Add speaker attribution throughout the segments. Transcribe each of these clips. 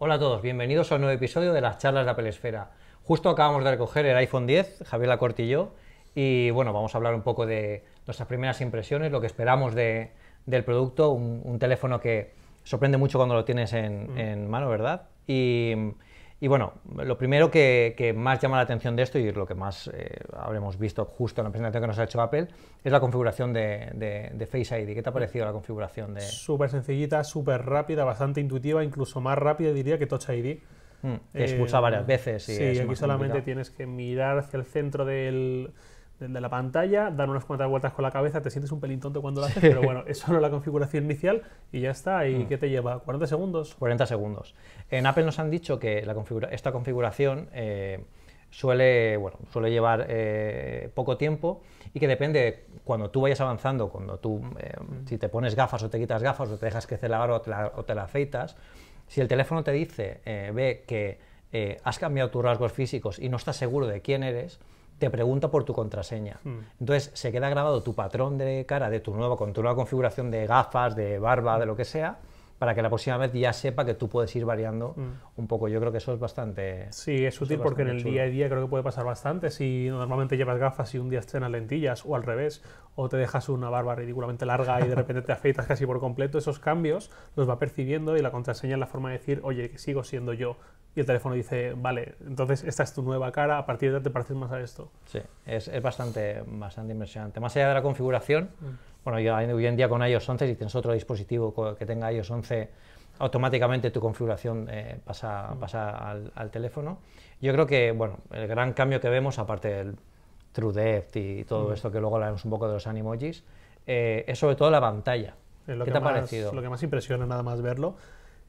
Speaker 1: Hola a todos, bienvenidos a un nuevo episodio de las charlas de Apple Esfera. Justo acabamos de recoger el iPhone 10, Javier Lacorte y yo, y bueno, vamos a hablar un poco de nuestras primeras impresiones, lo que esperamos del producto, un, teléfono que sorprende mucho cuando lo tienes en, mm. en mano, ¿verdad? Y, y bueno, lo primero que, más llama la atención de esto y lo que más eh, habremos visto justo en la presentación que nos ha hecho Apple es la configuración de, Face ID. ¿Qué te ha parecido la configuración de...?
Speaker 2: Súper sencillita, súper rápida, bastante intuitiva, incluso más rápida diría que Touch ID. Mm, que eh, varias veces. Y sí, aquí solamente tienes que mirar hacia el centro del desde la pantalla, dar unas cuantas vueltas con la cabeza, te sientes un pelín tonto cuando lo haces, pero bueno, es solo la configuración inicial y ya está. ¿Y mm. qué te lleva? ¿40 segundos? 40 segundos. En Apple nos han dicho que esta configuración
Speaker 1: eh, suele, bueno, suele llevar eh, poco tiempo y que depende cuando tú vayas avanzando, cuando tú, eh, mm. si te pones gafas o te quitas gafas o te dejas crecer la barba o te la, o te la afeitas, si el teléfono te dice, ve que has cambiado tus rasgos físicos y no estás seguro de quién eres, te pregunta por tu contraseña. Hmm. Entonces se queda grabado tu patrón de cara de tu nuevo con tu nueva configuración de gafas, de barba, de lo que sea, para que la próxima vez ya sepa que tú puedes ir variando hmm. un poco. Yo creo que eso es bastante... Sí, es útil porque en el día a
Speaker 2: día creo que puede pasar bastante. Si normalmente llevas gafas y un día estrenas lentillas o al revés, o te dejas una barba ridículamente larga y de repente te afeitas casi por completo, esos cambios los va percibiendo y la contraseña es la forma de decir, oye, que sigo siendo yo, y el teléfono dice, vale, entonces esta es tu nueva cara, a partir de ahora te pareces más a esto. Sí, es, es bastante, bastante impresionante.
Speaker 1: Más allá de la configuración, mm. bueno, yo hoy en día con iOS 11, si tienes otro dispositivo que tenga iOS 11, automáticamente tu configuración eh, pasa, mm. pasa al, teléfono. Yo creo que, bueno, el gran cambio que vemos, aparte del True y todo mm. esto que luego hablaremos un poco de los animojis, eh, es sobre todo la pantalla. ¿Qué te ha parecido? Lo que más
Speaker 2: impresiona nada más verlo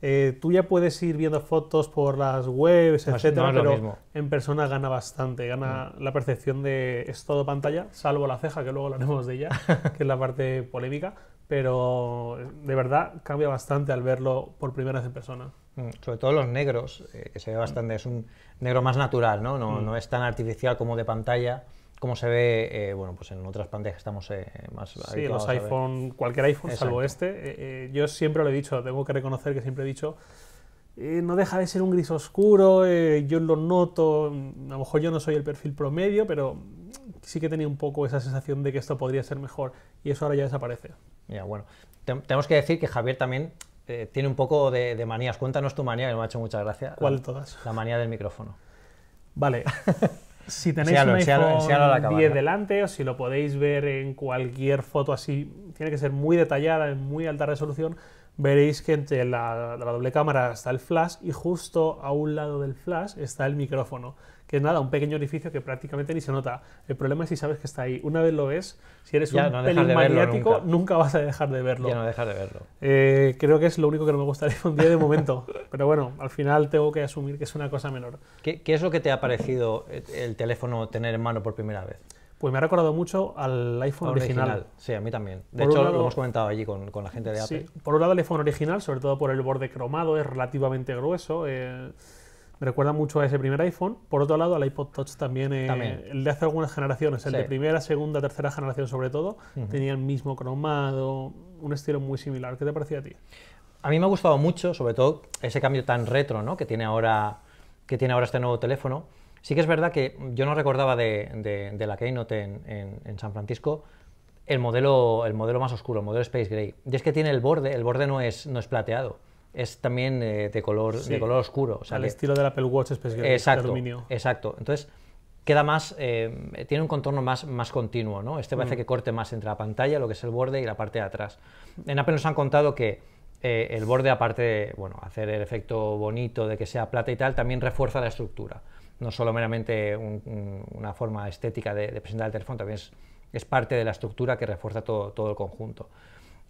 Speaker 2: eh, tú ya puedes ir viendo fotos por las webs, etcétera, pero en persona gana bastante, gana mm. la percepción de es todo pantalla, salvo la ceja, que luego hablaremos de ella, que es la parte polémica, pero de verdad cambia bastante al verlo por primera vez en persona.
Speaker 1: Mm, sobre todo los negros, eh, que se ve bastante, es un negro más natural, No, no mm. es tan artificial como de pantalla como se ve eh, bueno, pues en otras pantallas que estamos eh, más Sí, los iPhone, cualquier iPhone, salvo
Speaker 2: este. Eh, yo siempre lo he dicho, tengo que reconocer que siempre he dicho, no deja de ser un gris oscuro, yo lo noto, a lo mejor yo no soy el perfil promedio, pero sí que tenía un poco esa sensación de que esto podría ser mejor y eso ahora ya desaparece.
Speaker 1: Ya, bueno. tenemos que decir que Javier también tiene un poco de, manías. Cuéntanos tu manía, que me ha hecho mucha gracia. ¿Cuál de todas? La manía del micrófono.
Speaker 2: Vale. si tenéis un iPhone delante o si lo podéis ver en cualquier foto así, tiene que ser muy detallada, en muy alta resolución, veréis que entre la doble cámara está el flash y justo a un lado del flash está el micrófono que es nada, un pequeño orificio que prácticamente ni se nota. El problema es si sabes que está ahí. Una vez lo ves, si eres un pelín maniático, nunca. vas a dejar de verlo. Ya no dejar de verlo. Eh, creo que es lo único que no me gustaría un día de momento. Pero bueno, al final tengo que asumir que es una cosa menor. ¿Qué, es
Speaker 1: lo que te ha parecido el teléfono tener en mano por primera vez?
Speaker 2: Pues me ha recordado mucho al iPhone original. Sí, a mí también. De hecho, lo hemos
Speaker 1: comentado allí con, la gente de Apple.
Speaker 2: Sí, por un lado, el iPhone original, sobre todo por el borde cromado, es relativamente grueso. Eh, recuerda mucho a ese primer iPhone. Por otro lado, al iPod Touch eh, también, el de hace algunas generaciones, el de primera, segunda, tercera generación sobre todo, tenía el mismo cromado, un estilo muy similar. ¿Qué te parecía a ti?
Speaker 1: A mí me ha gustado mucho, sobre todo ese cambio tan retro ¿no? que, tiene ahora, que tiene ahora este nuevo teléfono. Sí que es verdad que yo no recordaba de, la Keynote en, en, San Francisco el modelo, el modelo más oscuro, el modelo Space Gray. Y es que tiene el borde, el borde no es, no es plateado es también eh, de, color, de color oscuro. O sea, al estilo
Speaker 2: del Apple Watch especialmente, exacto, de aluminio.
Speaker 1: Exacto. Entonces, queda más, eh, tiene un contorno más, más continuo, ¿no? Este parece mm. que corte más entre la pantalla, lo que es el borde y la parte de atrás. En Apple nos han contado que eh, el borde, aparte de bueno, hacer el efecto bonito de que sea plata y tal, también refuerza la estructura. No solo meramente una forma estética de, presentar el teléfono, también es, parte de la estructura que refuerza todo, todo el conjunto.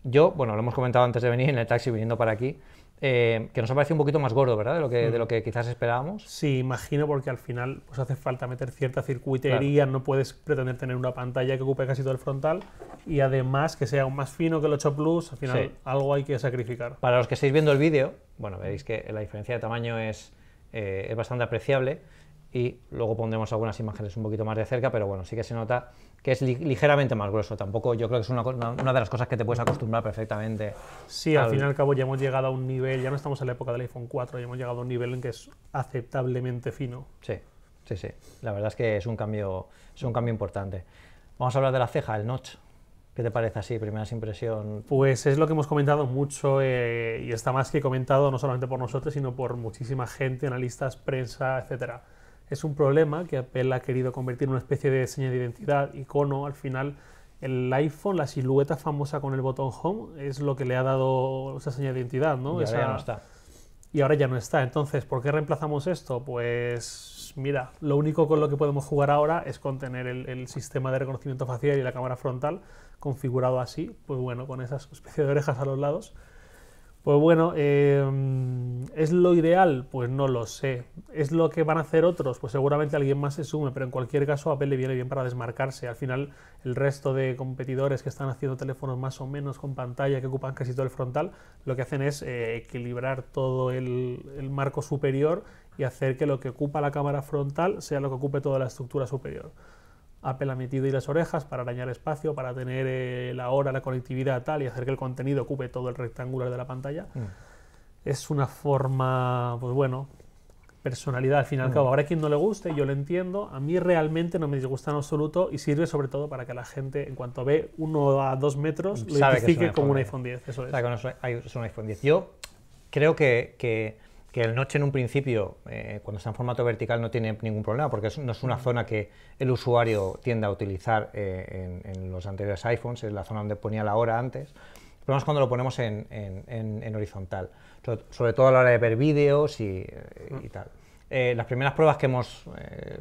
Speaker 1: Yo, bueno, lo hemos comentado antes de venir en el taxi viniendo para aquí, eh, que nos ha un poquito más gordo, ¿verdad? De mm. lo, que, quizás esperábamos.
Speaker 2: Sí, imagino, porque al final pues, hace falta meter cierta circuitería, no puedes pretender tener una pantalla que ocupe casi todo el frontal y además que sea aún más fino que el 8 Plus, al final algo hay que sacrificar. Para los
Speaker 1: que estáis viendo el vídeo, bueno, veréis que la diferencia de tamaño es eh, bastante apreciable y luego pondremos algunas imágenes un poquito más de cerca, pero bueno, sí que se nota que es ligeramente más grueso. Tampoco yo creo que es una, una, de las cosas que te puedes acostumbrar perfectamente. Sí, al, fin y al
Speaker 2: cabo ya hemos llegado a un nivel, ya no estamos en la época del iPhone 4, ya hemos llegado a un nivel en que es aceptablemente fino.
Speaker 1: Sí, sí, sí. La verdad es que es un cambio, es un cambio importante. Vamos a hablar de la ceja, el notch. ¿Qué te parece así, primeras impresión?
Speaker 2: Pues es lo que hemos comentado mucho eh, y está más que comentado no solamente por nosotros, sino por muchísima gente, analistas, prensa, etcétera es un problema que Apple ha querido convertir en una especie de seña de identidad, icono, al final el iPhone, la silueta famosa con el botón home, es lo que le ha dado esa seña de identidad, ¿no? Y ya no está. Y ahora ya no está. Entonces, ¿por qué reemplazamos esto? Pues mira, lo único con lo que podemos jugar ahora es con tener el, sistema de reconocimiento facial y la cámara frontal configurado así, pues bueno, con esas especie de orejas a los lados pues bueno, eh, ¿es lo ideal? Pues no lo sé. ¿Es lo que van a hacer otros? Pues seguramente alguien más se sume, pero en cualquier caso a Apple le viene bien para desmarcarse. Al final, el resto de competidores que están haciendo teléfonos más o menos con pantalla, que ocupan casi todo el frontal, lo que hacen es eh, equilibrar todo el marco superior y hacer que lo que ocupa la cámara frontal sea lo que ocupe toda la estructura superior. Apple ha metido ahí las orejas para arañar espacio, para tener eh, la hora, la conectividad tal y hacer que el contenido ocupe todo el rectangular de la pantalla. Mm. Es una forma, pues bueno, personalidad al fin y al mm. cabo. Habrá quien no le guste, yo lo entiendo. A mí realmente no me disgusta en absoluto y sirve sobre todo para que la gente, en cuanto ve uno a dos metros, lo identifique como un iPhone 10. Eso
Speaker 1: es. un iPhone 10. Yo creo que, que que el notch en un principio, eh, cuando está en formato vertical, no tiene ningún problema, porque no es una zona que el usuario tiende a utilizar eh, en, los anteriores iPhones, es la zona donde ponía la hora antes. El problema es cuando lo ponemos en, horizontal, sobre, todo a la hora de ver vídeos y, eh, tal. las primeras pruebas que hemos,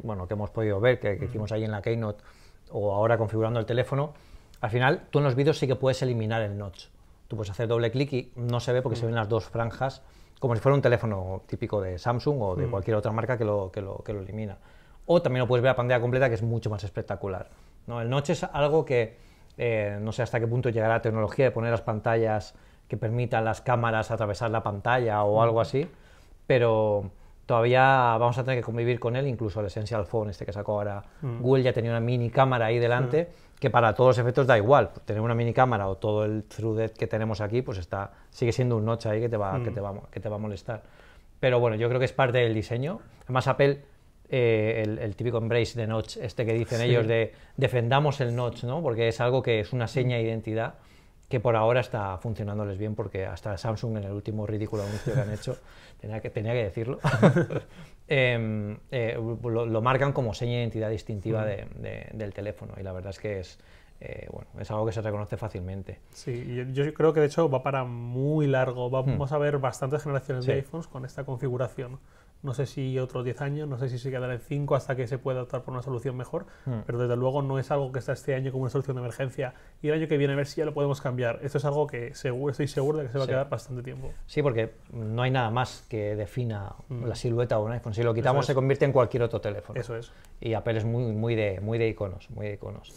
Speaker 1: bueno, que hemos podido ver, que, que, hicimos ahí en la Keynote o ahora configurando el teléfono, al final tú en los vídeos sí que puedes eliminar el notch tú puedes hacer doble clic y no se ve porque se mm. ven las dos franjas, como si fuera un teléfono típico de Samsung o de mm. cualquier otra marca que lo, elimina. O también lo puedes ver a pantalla completa, que es mucho más espectacular. ¿no? El noche es algo que eh, no sé hasta qué punto llegará la tecnología de poner las pantallas que permitan las cámaras atravesar la pantalla o mm. algo así, pero todavía vamos a tener que convivir con él, incluso el Essential Phone, este que sacó ahora Google, ya tenía una mini cámara ahí delante que para todos los efectos da igual, tener una mini cámara o todo el through que tenemos aquí, pues está, sigue siendo un notch ahí que te, va, que, mm. te va, que te va a molestar. Pero bueno, yo creo que es parte del diseño. Además, Apple, eh, el, típico embrace de notch, este que dicen ellos de defendamos el notch, ¿no? Porque es algo que es una seña de identidad que por ahora está funcionándoles bien porque hasta Samsung en el último ridículo anuncio que han hecho, tenía que, tenía que decirlo, em, eh, lo, marcan como seña de identidad distintiva del teléfono y la verdad es que es, eh, bueno, es algo que se reconoce fácilmente.
Speaker 2: Sí, yo, creo que de hecho va para muy largo, vamos hmm. a ver bastantes generaciones de iPhones con esta configuración no sé si otros 10 años, no sé si se quedará en 5 hasta que se pueda optar por una solución mejor, hmm. pero desde luego no es algo que está este año como una solución de emergencia y el año que viene a ver si ya lo podemos cambiar. Esto es algo que estoy seguro de que se va a quedar bastante tiempo.
Speaker 1: Sí, porque no hay nada más que defina hmm. la silueta de un iPhone. Si lo quitamos se convierte en cualquier otro teléfono. Eso es. Y Apple es muy, muy, de, muy de iconos, muy de iconos.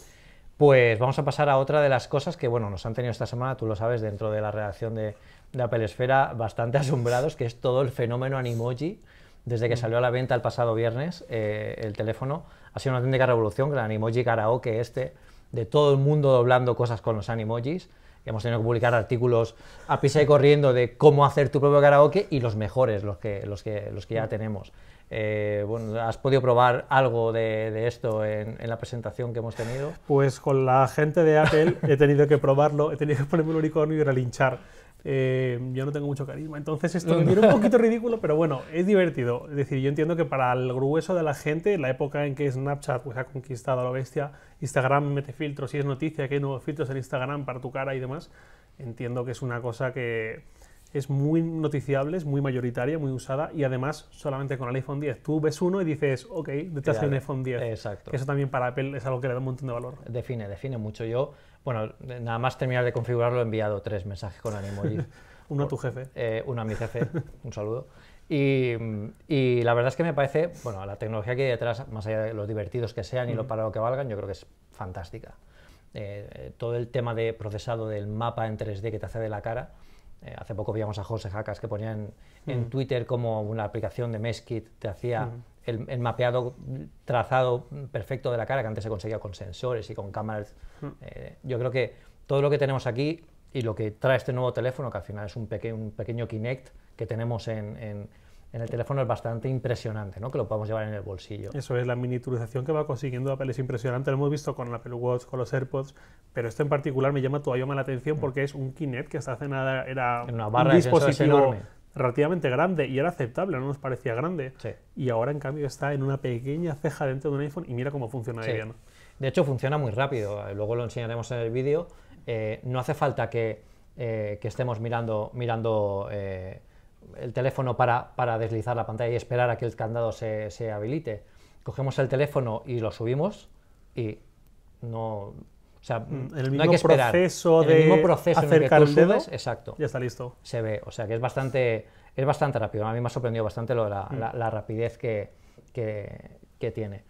Speaker 1: Pues vamos a pasar a otra de las cosas que, bueno, nos han tenido esta semana, tú lo sabes, dentro de la redacción de, de Apple Esfera, bastante asombrados, que es todo el fenómeno Animoji desde que mm. salió a la venta el pasado viernes eh, el teléfono, ha sido una auténtica revolución con el Animoji Karaoke este, de todo el mundo doblando cosas con los Animojis. Hemos tenido que publicar artículos a pisa y corriendo de cómo hacer tu propio karaoke y los mejores, los que, los los que ya tenemos. Eh, ¿Has podido probar algo de, esto en, la presentación que hemos tenido?
Speaker 2: Pues con la gente de Apple he tenido que probarlo, he tenido que ponerme un unicornio y era eh, yo no tengo mucho carisma, entonces esto me un poquito ridículo, pero bueno, es divertido. Es decir, yo entiendo que para el grueso de la gente, la época en que Snapchat pues, ha conquistado a la bestia, Instagram mete filtros y es noticia que hay nuevos filtros en Instagram para tu cara y demás, entiendo que es una cosa que es muy noticiable, es muy mayoritaria, muy usada y además solamente con el iPhone 10. Tú ves uno y dices, ok, detrás de un iPhone 10. Exacto. eso también para Apple es algo que le da un montón de valor. Define, define mucho. Yo
Speaker 1: bueno, nada más terminar de configurarlo he enviado tres mensajes con ánimo. uno a tu jefe. Eh, uno a mi jefe, un saludo. Y, la verdad es que me parece, bueno, la tecnología que hay detrás, más allá de lo divertidos que sean y lo para lo que valgan, yo creo que es fantástica. Eh, todo el tema de procesado del mapa en 3D que te hace de la cara. Eh, hace poco veíamos a José Jacas que ponía en, Twitter como una aplicación de Meskit te hacía el, el, mapeado trazado perfecto de la cara que antes se conseguía con sensores y con cámaras. Hmm. Eh, yo creo que todo lo que tenemos aquí y lo que trae este nuevo teléfono, que al final es un, pequeño Kinect que tenemos en, el teléfono, es bastante impresionante, ¿no? que lo podamos llevar en el bolsillo.
Speaker 2: Eso es, la miniaturización que va consiguiendo Apple es impresionante, lo hemos visto con la Apple Watch, con los AirPods, pero esto en particular me llama todavía más la atención hmm. porque es un Kinect que hasta hace nada era una barra un dispositivo relativamente grande y era aceptable, no nos parecía grande. Y ahora, en cambio, está en una pequeña ceja dentro de un iPhone y mira cómo funciona sí. De hecho, funciona muy rápido, eh, luego lo enseñaremos
Speaker 1: en el vídeo. Eh, no hace falta que, eh, estemos mirando, mirando el teléfono para, para, deslizar la pantalla y esperar a que el candado se, se habilite. Cogemos el teléfono y lo subimos y no o sea, mm, el mismo no hay que esperar. proceso en el de mismo proceso exacto. Ya está listo. Se ve, o sea que es bastante, es bastante rápido. A mí me ha sorprendido bastante mm. la, rapidez que, que, tiene.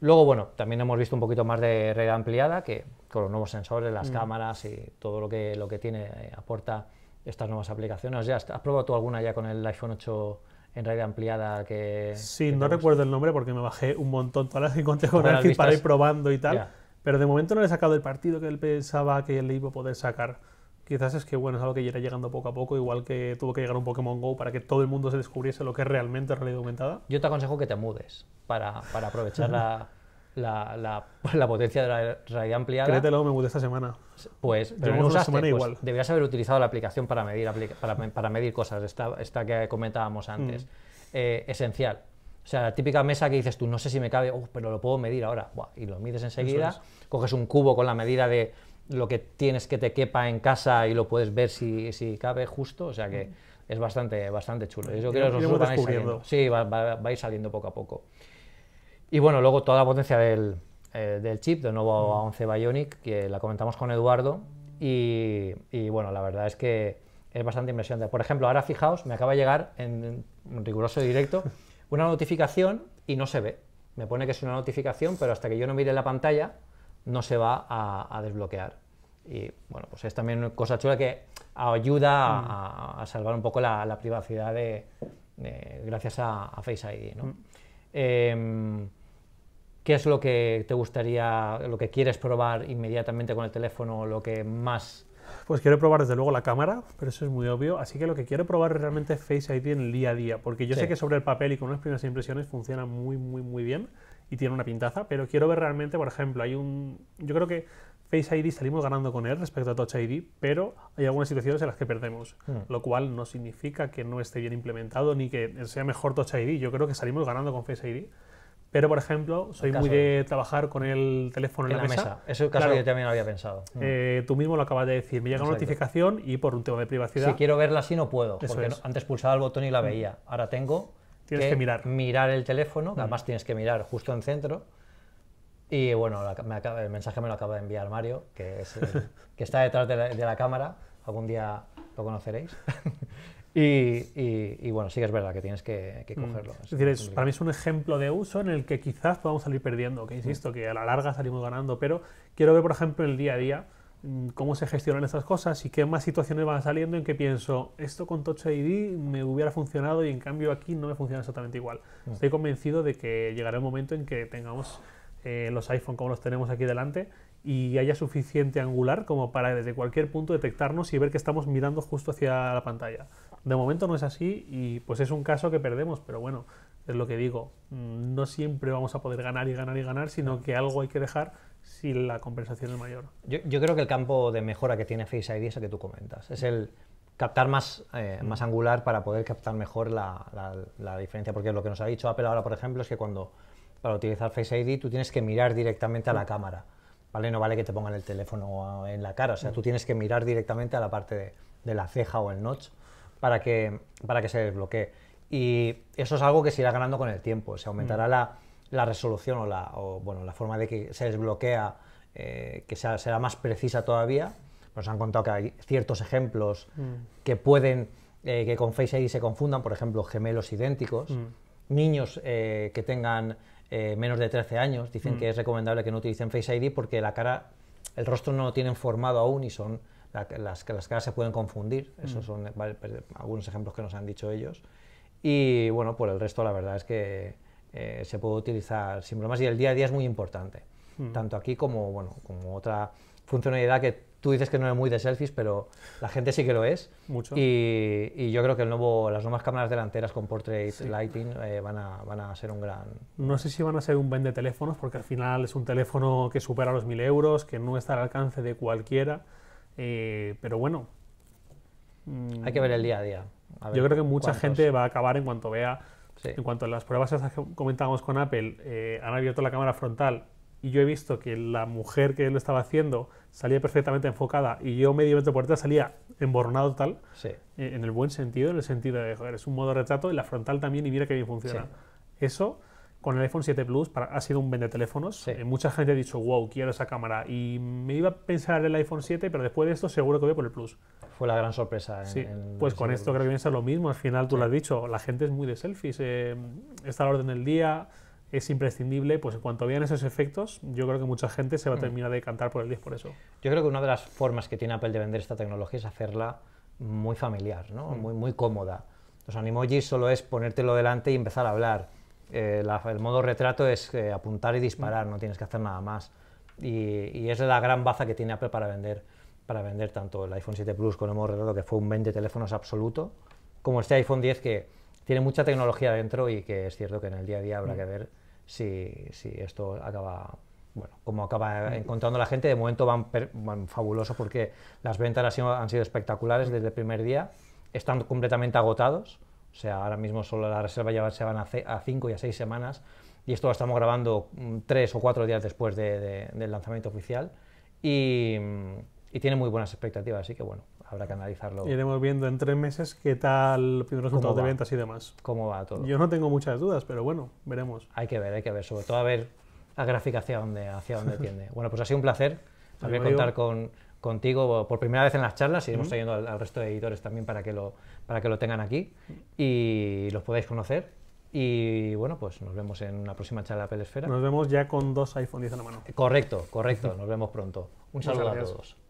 Speaker 1: Luego, bueno, también hemos visto un poquito más de red ampliada, que con los nuevos sensores, las mm. cámaras y todo lo que, lo que tiene eh, aporta estas nuevas aplicaciones. ¿Ya ¿Has probado tú alguna ya con el iPhone 8 en realidad ampliada que... Sí, no
Speaker 2: recuerdo el nombre porque me bajé un montón todas las que encontré con para ir probando y tal. Pero de momento no le he sacado el partido que él pensaba que él iba a poder sacar. Quizás es que, bueno, es algo que irá llegando poco a poco, igual que tuvo que llegar un Pokémon GO para que todo el mundo se descubriese lo que es realmente realidad aumentada. Yo te aconsejo que te mudes para, aprovechar la, la, potencia de la realidad ampliada. Créetelo, me mudé esta semana. Pues, pero pues,
Speaker 1: Deberías haber utilizado la aplicación para medir, para, medir cosas, esta, que comentábamos mm. antes. Eh, esencial. O sea, la típica mesa que dices tú, no sé si me cabe, pero lo puedo medir ahora. y lo mides enseguida, coges un cubo con la medida de lo que tienes que te quepa en casa y lo puedes ver si, si cabe justo. O sea que mm. es bastante, bastante chulo. Yo quiero que os van saliendo. Sí, va, a ir saliendo poco a poco. Y bueno, luego toda la potencia del, eh, del chip, de nuevo mm. A11 Bionic, que la comentamos con Eduardo. Y, y bueno, la verdad es que es bastante impresionante. Por ejemplo, ahora fijaos, me acaba de llegar en, en riguroso directo una notificación y no se ve. Me pone que es una notificación, pero hasta que yo no mire la pantalla no se va a, desbloquear. Y bueno, pues es también una cosa chula que ayuda a, mm. salvar un poco la, privacidad de, gracias a, Face ID. ¿no? Mm. Em, ¿Qué es lo que te gustaría, lo que quieres probar inmediatamente con el teléfono,
Speaker 2: lo que más pues quiero probar desde luego la cámara, pero eso es muy obvio. Así que lo que quiero probar es realmente Face ID en el día a día, porque yo sé que sobre el papel y con unas primeras impresiones funciona muy, muy, muy bien y tiene una pintaza, pero quiero ver realmente, por ejemplo, hay un... Yo creo que Face ID salimos ganando con él respecto a Touch ID, pero hay algunas situaciones en las que perdemos, hmm. lo cual no significa que no esté bien implementado ni que sea mejor Touch ID. Yo creo que salimos ganando con Face ID pero, por ejemplo, soy muy de trabajar con el teléfono en, la, mesa. Eso es el caso que yo también había pensado. Eh, mm. tú mismo lo acabas de decir. Me llega una notificación y por un tema de privacidad. Si quiero verla así, no puedo. porque
Speaker 1: antes pulsaba el botón y la mm. veía. Ahora tengo que, mirar. mirar el teléfono, mm. además tienes que mirar justo en centro. Y bueno, el mensaje me lo acaba de enviar Mario, que, es que está detrás de la cámara. Algún día lo conoceréis. Y, bueno, sí que es verdad que tienes que, mm. cogerlo. Es, decir, para
Speaker 2: mí es un ejemplo de uso en el que quizás podamos salir perdiendo, que mm. insisto, que a la larga salimos ganando, pero quiero ver, por ejemplo, en el día a día mm, cómo se gestionan estas cosas y qué más situaciones van saliendo en que pienso, esto con Touch ID me hubiera funcionado y en cambio aquí no me funciona exactamente igual. Estoy convencido de que llegará el momento en que tengamos eh, los iPhone como los tenemos aquí delante y haya suficiente angular como para desde cualquier punto detectarnos y ver que estamos mirando justo hacia la pantalla. De momento no es así y pues es un caso que perdemos, pero bueno, es lo que digo. Mm, no siempre vamos a poder ganar y ganar y ganar, sino que algo hay que dejar si la compensación es mayor. Yo, creo
Speaker 1: que el campo de mejora que tiene Face ID es el que tú comentas. Es el captar más, eh, más angular para poder captar mejor la, diferencia. Porque lo que nos ha dicho Apple ahora, por ejemplo, es que cuando para utilizar Face ID tú tienes que mirar directamente a la cámara. ¿vale? No vale que te pongan el teléfono en la cara. O sea, tú tienes que mirar directamente a la parte de, de la ceja o el notch para que, para que se desbloquee. Y eso es algo que se irá ganando con el tiempo, se aumentará mm. la, resolución o, la, bueno, la forma de que se desbloquea, eh, que será más precisa todavía. Nos han contado que hay ciertos ejemplos mm. que pueden, eh, que con Face ID se confundan, por ejemplo, gemelos idénticos, mm. niños eh, que tengan menos de 13 años, dicen que es recomendable que no utilicen Face ID porque la cara, el rostro no lo tienen formado aún y son las, las, caras se pueden confundir, esos mm. son pues, algunos ejemplos que nos han dicho ellos. Y bueno, por el resto la verdad es que eh, se puede utilizar sin problemas y el día a día es muy importante, mm. tanto aquí como, bueno, como otra funcionalidad que tú dices que no es muy de selfies, pero la gente sí que lo es. Mucho. Y, yo creo que el nuevo, las nuevas cámaras delanteras con Portrait Lighting eh, van, a, van, a, ser un gran...
Speaker 2: No sé si van a ser un de teléfonos, porque al final es un teléfono que supera los 1.000 euros, que no está al alcance de cualquiera. Eh, pero bueno. Mm, Hay que ver el día a día. yo creo que mucha gente va a acabar en cuanto vea. En cuanto a las pruebas que comentábamos con Apple, eh, han abierto la cámara frontal y yo he visto que la mujer que lo estaba haciendo salía perfectamente enfocada y yo medio metro por detrás salía emborronado tal, eh, en el buen sentido, en el sentido de, joder, es un modo retrato y la frontal también y mira que bien funciona. Eso con el iPhone 7 Plus ha sido un vende teléfonos. Eh, mucha gente ha dicho, wow, quiero esa cámara. Y me iba a pensar el iPhone 7, pero después de esto seguro que voy por el Plus. Fue la gran sorpresa. sí. pues con esto creo que ser lo mismo. Al final tú lo has dicho, la gente es muy de selfies. Em, está a la orden del día, es imprescindible. Pues en cuanto vean esos efectos, yo creo que mucha gente se va a mm. terminar de cantar por el 10 por eso. Yo creo que una
Speaker 1: de las formas que tiene Apple de vender esta tecnología es hacerla muy familiar, ¿no? Mm. muy, muy cómoda. Los animojis solo es ponértelo delante y empezar a hablar eh, el modo retrato es eh, apuntar y disparar, mm. no tienes que hacer nada más. Y, es la gran baza que tiene Apple para vender, para vender tanto el iPhone 7 Plus con el modo retrato, que fue un vende teléfonos absoluto, como este iPhone 10 que tiene mucha tecnología dentro y que es cierto que en el día a día habrá mm. que ver si, si esto acaba bueno, como acaba mm. encontrando la gente, de momento van, fabulosos fabuloso porque las ventas han sido, han sido, espectaculares desde el primer día, están completamente agotados o sea, ahora mismo solo la reserva ya se van a cinco y a seis semanas y esto lo estamos grabando mm, tres o cuatro días después del lanzamiento oficial mm, y, tiene muy buenas expectativas, así que bueno, habrá que analizarlo.
Speaker 2: Iremos viendo en tres meses qué tal primeros resultados de ventas y demás. Cómo va todo. Yo no tengo muchas dudas, pero bueno, veremos. Hay que ver, hay que ver, sobre todo a ver
Speaker 1: la gráfica hacia dónde, hacia dónde tiende. Bueno, pues ha sido un placer. Pues también contar con, contigo por primera vez en las charlas, iremos trayendo al, al, resto de editores también para que, lo, para que lo tengan aquí y los podáis conocer. Y bueno, pues nos vemos en una próxima charla de
Speaker 2: Esfera. Nos vemos ya con dos iPhone en la mano. Correcto, correcto,
Speaker 1: nos vemos pronto. Un saludo a todos.